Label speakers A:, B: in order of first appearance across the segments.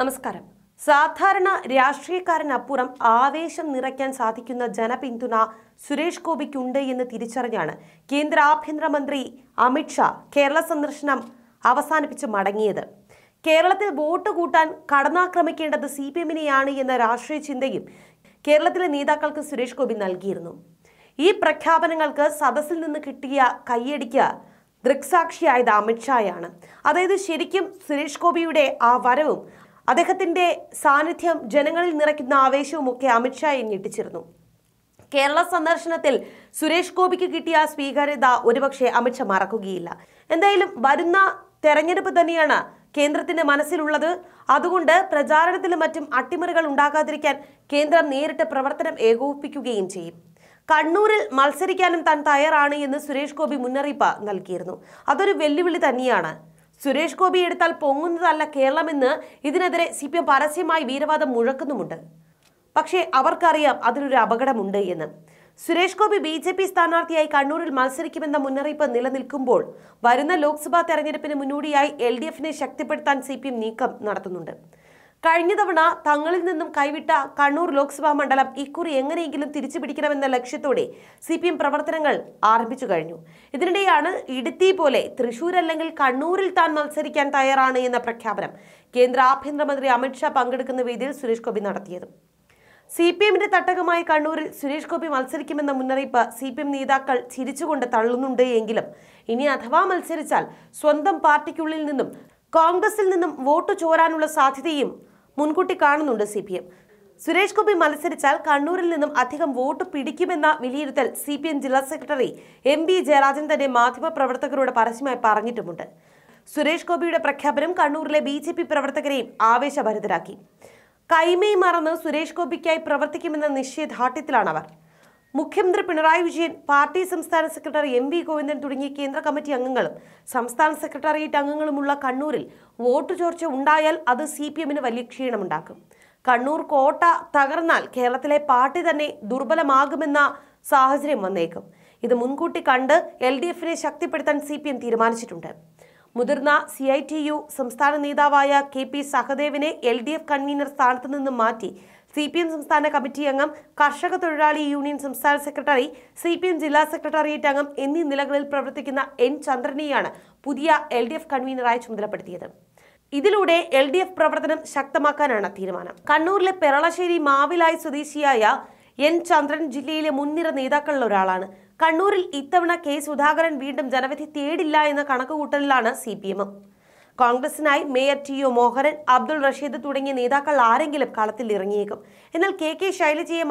A: നമസ്കാരം സാധാരണ രാഷ്ട്രീയക്കാരനപ്പുറം ആവേശം നിറയ്ക്കാൻ സാധിക്കുന്ന ജനപിന്തുണ സുരേഷ് ഗോപിക്കുണ്ട് എന്ന് തിരിച്ചറിഞ്ഞാണ് കേന്ദ്ര ആഭ്യന്തരമന്ത്രി അമിത്ഷാ കേരള സന്ദർശനം അവസാനിപ്പിച്ച് മടങ്ങിയത് കേരളത്തിൽ വോട്ട് കൂട്ടാൻ കടന്നാക്രമിക്കേണ്ടത് സി പി എമ്മിനെയാണ് എന്ന രാഷ്ട്രീയ ചിന്തയും കേരളത്തിലെ നേതാക്കൾക്ക് സുരേഷ് ഗോപി നൽകിയിരുന്നു ഈ പ്രഖ്യാപനങ്ങൾക്ക് സദസ്സിൽ നിന്ന് കിട്ടിയ കയ്യടിക്ക് ദൃക്സാക്ഷിയായത് അമിത്ഷായാണ് അതായത് ശരിക്കും സുരേഷ് ഗോപിയുടെ ആ വരവും അദ്ദേഹത്തിന്റെ സാന്നിധ്യം ജനങ്ങളിൽ നിറയ്ക്കുന്ന ഒക്കെ അമിത്ഷായെ ഞെട്ടിച്ചിരുന്നു കേരള സന്ദർശനത്തിൽ സുരേഷ് ഗോപിക്ക് കിട്ടിയ സ്വീകാര്യത ഒരുപക്ഷെ അമിത്ഷാ മറക്കുകയില്ല എന്തായാലും വരുന്ന തെരഞ്ഞെടുപ്പ് തന്നെയാണ് കേന്ദ്രത്തിന്റെ മനസ്സിലുള്ളത് അതുകൊണ്ട് പ്രചാരണത്തിലും മറ്റും അട്ടിമറികൾ ഉണ്ടാകാതിരിക്കാൻ കേന്ദ്രം നേരിട്ട് പ്രവർത്തനം ഏകോപിപ്പിക്കുകയും ചെയ്യും കണ്ണൂരിൽ മത്സരിക്കാനും താൻ തയ്യാറാണ് എന്ന് സുരേഷ് ഗോപി മുന്നറിയിപ്പ് നൽകിയിരുന്നു അതൊരു വെല്ലുവിളി തന്നെയാണ് സുരേഷ് ഗോപി എടുത്താൽ പൊങ്ങുന്നതല്ല കേരളമെന്ന് ഇതിനെതിരെ സി പി എം പരസ്യമായി വീരവാദം മുഴക്കുന്നുമുണ്ട് പക്ഷേ അവർക്കറിയാം അതിലൊരു അപകടമുണ്ട് എന്ന് Suresh Gopi B J P സ്ഥാനാർത്ഥിയായി കണ്ണൂരിൽ മത്സരിക്കുമെന്ന മുന്നറിയിപ്പ് നിലനിൽക്കുമ്പോൾ വരുന്ന ലോക്സഭാ തെരഞ്ഞെടുപ്പിന് മുന്നോടിയായി എൽ ഡി എഫിനെ ശക്തിപ്പെടുത്താൻ സി പി എം നീക്കം നടത്തുന്നുണ്ട് കഴിഞ്ഞ തവണ തങ്ങളിൽ നിന്നും കൈവിട്ട കണ്ണൂർ ലോക്സഭാ മണ്ഡലം ഇക്കുറി എങ്ങനെയെങ്കിലും തിരിച്ചു പിടിക്കണമെന്ന ലക്ഷ്യത്തോടെ സി പി എം പ്രവർത്തനങ്ങൾ ആരംഭിച്ചു കഴിഞ്ഞു ഇതിനിടെയാണ് ഇടുത്തി പോലെ തൃശൂർ അല്ലെങ്കിൽ കണ്ണൂരിൽ താൻ മത്സരിക്കാൻ തയ്യാറാണ് എന്ന പ്രഖ്യാപനം കേന്ദ്ര ആഭ്യന്തരമന്ത്രി അമിത്ഷാ പങ്കെടുക്കുന്ന വേദിയിൽ സുരേഷ് ഗോപി നടത്തിയത് സി പി എമ്മിന്റെ തട്ടകമായ കണ്ണൂരിൽ സുരേഷ് ഗോപി മത്സരിക്കുമെന്ന മുന്നറിയിപ്പ് സി പി എം നേതാക്കൾ ചിരിച്ചുകൊണ്ട് തള്ളുന്നുണ്ട് എങ്കിലും ഇനി അഥവാ മത്സരിച്ചാൽ സ്വന്തം പാർട്ടിക്കുള്ളിൽ നിന്നും കോൺഗ്രസിൽ നിന്നും വോട്ട് ചോരാനുള്ള സാധ്യതയും മുൻകൂട്ടി കാണുന്നുണ്ട് C P M Suresh Gopi മത്സരിച്ചാൽ കണ്ണൂരിൽ നിന്നും അധികം വോട്ട് പിടിക്കുമെന്ന വിലയിരുത്തൽ സി പി എം ജില്ലാ സെക്രട്ടറി എം ബി ജയരാജൻ തന്നെ മാധ്യമപ്രവർത്തകരോട് പരസ്യമായി പറഞ്ഞിട്ടുമുണ്ട് സുരേഷ് ഗോപിയുടെ പ്രഖ്യാപനം കണ്ണൂരിലെ ബി ജെ പി പ്രവർത്തകരെയും ആവേശഭരിതരാക്കി കൈമേ മറന്ന് സുരേഷ് ഗോപിക്കായി പ്രവർത്തിക്കുമെന്ന നിശ്ചയദാർഢ്യത്തിലാണ് അവർ മുഖ്യമന്ത്രി പിണറായി വിജയൻ പാർട്ടി സംസ്ഥാന സെക്രട്ടറി എം വി ഗോവിന്ദൻ തുടങ്ങിയ കേന്ദ്ര കമ്മിറ്റി അംഗങ്ങളും സംസ്ഥാന സെക്രട്ടേറിയറ്റ് അംഗങ്ങളുമുള്ള കണ്ണൂരിൽ വോട്ട് ചോർച്ച ഉണ്ടായാൽ അത് സി പി എമ്മിന് വലിയ ക്ഷീണമുണ്ടാക്കും കണ്ണൂർ കോട്ട തകർന്നാൽ കേരളത്തിലെ പാർട്ടി തന്നെ ദുർബലമാകുമെന്ന സാഹചര്യം വന്നേക്കും ഇത് മുൻകൂട്ടി കണ്ട് എൽ ഡി എഫിനെ ശക്തിപ്പെടുത്താൻ സി പി എം തീരുമാനിച്ചിട്ടുണ്ട് മുതിർന്ന സി ഐ ടി യു സംസ്ഥാന നേതാവായ കെ പി സഹദേവിനെ എൽ ഡി എഫ് കൺവീനർ സ്ഥാനത്ത് നിന്നും മാറ്റി സി പി എം സംസ്ഥാന കമ്മിറ്റി അംഗം കർഷക തൊഴിലാളി യൂണിയൻ സംസ്ഥാന സെക്രട്ടറി സി പി എം ജില്ലാ സെക്രട്ടേറിയറ്റ് അംഗം എന്നീ നിലകളിൽ പ്രവർത്തിക്കുന്ന എൻ ചന്ദ്രനെയാണ് പുതിയ എൽ ഡി എഫ് കൺവീനറായി ചുമതലപ്പെടുത്തിയത് ഇതിലൂടെ എൽ ഡി എഫ് പ്രവർത്തനം ശക്തമാക്കാനാണ് തീരുമാനം കണ്ണൂരിലെ പെരളശ്ശേരി മാവിലായി സ്വദേശിയായ എൻ ചന്ദ്രൻ ജില്ലയിലെ മുൻനിര നേതാക്കളിൽ ഒരാളാണ് കണ്ണൂരിൽ ഇത്തവണ കെ സുധാകരൻ വീണ്ടും ജനവിധി തേടില്ല എന്ന കണക്കുകൂട്ടലിലാണ് സി പി എം കോൺഗ്രസിനായി മേയർ ടി ഒ മോഹരൻ അബ്ദുൾ റഷീദ് തുടങ്ങിയ നേതാക്കൾ ആരെങ്കിലും കളത്തിൽ ഇറങ്ങിയേക്കും എന്നാൽ കെ കെ ശൈലജയെ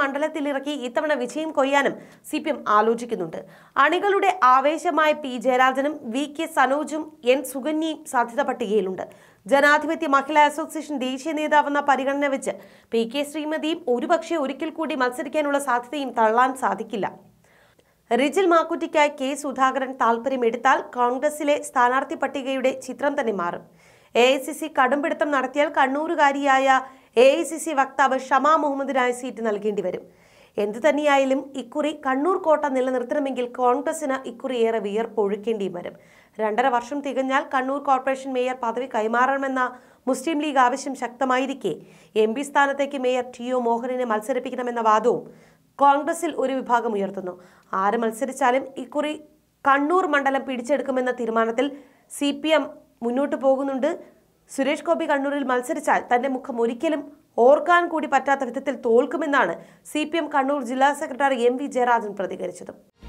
A: ഇറക്കി ഇത്തവണ വിജയം കൊയ്യാനും സി പി എം ആലോചിക്കുന്നുണ്ട് അണികളുടെ ആവേശമായ പി ജയരാജനും വി കെ സനോജും എൻ സുകന്യയും സാധ്യത പട്ടികയിലുണ്ട് ജനാധിപത്യ മഹിളാ അസോസിയേഷൻ ദേശീയ നേതാവെന്ന പരിഗണന വെച്ച് പി കെ ശ്രീമതിയും ഒരുപക്ഷെ ഒരിക്കൽ കൂടി മത്സരിക്കാനുള്ള സാധ്യതയും തള്ളാൻ സാധിക്കില്ല റിജിൽ മാക്കുറ്റിക്കായി കെ സുധാകരൻ താൽപ്പര്യമെടുത്താൽ കോൺഗ്രസിലെ സ്ഥാനാർത്ഥി പട്ടികയുടെ ചിത്രം തന്നെ മാറും എ ഐ സി സി കടുംപിടുത്തം നടത്തിയാൽ കണ്ണൂരുകാരിയായ എ ഐ സി സി വക്താവ് ഷമാ മുഹമ്മദിനായി സീറ്റ് നൽകേണ്ടി വരും എന്തു തന്നെയായാലും ഇക്കുറി കണ്ണൂർ കോട്ട നിലനിർത്തണമെങ്കിൽ കോൺഗ്രസിന് ഇക്കുറി ഏറെ വിയർപ്പ് ഒഴുക്കേണ്ടിയും വരും രണ്ടര വർഷം തികഞ്ഞാൽ കണ്ണൂർ കോർപ്പറേഷൻ മേയർ പദവി കൈമാറണമെന്ന മുസ്ലിം ലീഗ് ആവശ്യം ശക്തമായിരിക്കെ എം പി സ്ഥാനത്തേക്ക് മേയർ ടി ഒ മോഹനനെ മത്സരിപ്പിക്കണമെന്ന വാദവും കോൺഗ്രസിൽ ഒരു വിഭാഗം ഉയർത്തുന്നു ആര് മത്സരിച്ചാലും ഇക്കുറി കണ്ണൂർ മണ്ഡലം പിടിച്ചെടുക്കുമെന്ന തീരുമാനത്തിൽ സി പി എം മുന്നോട്ട് പോകുന്നുണ്ട് സുരേഷ് ഗോപി കണ്ണൂരിൽ മത്സരിച്ചാൽ തന്റെ മുഖം ഒരിക്കലും ഓർക്കാൻ കൂടി പറ്റാത്ത വിധത്തിൽ തോൽക്കുമെന്നാണ് സി കണ്ണൂർ ജില്ലാ സെക്രട്ടറി എം വി ജയരാജൻ പ്രതികരിച്ചത്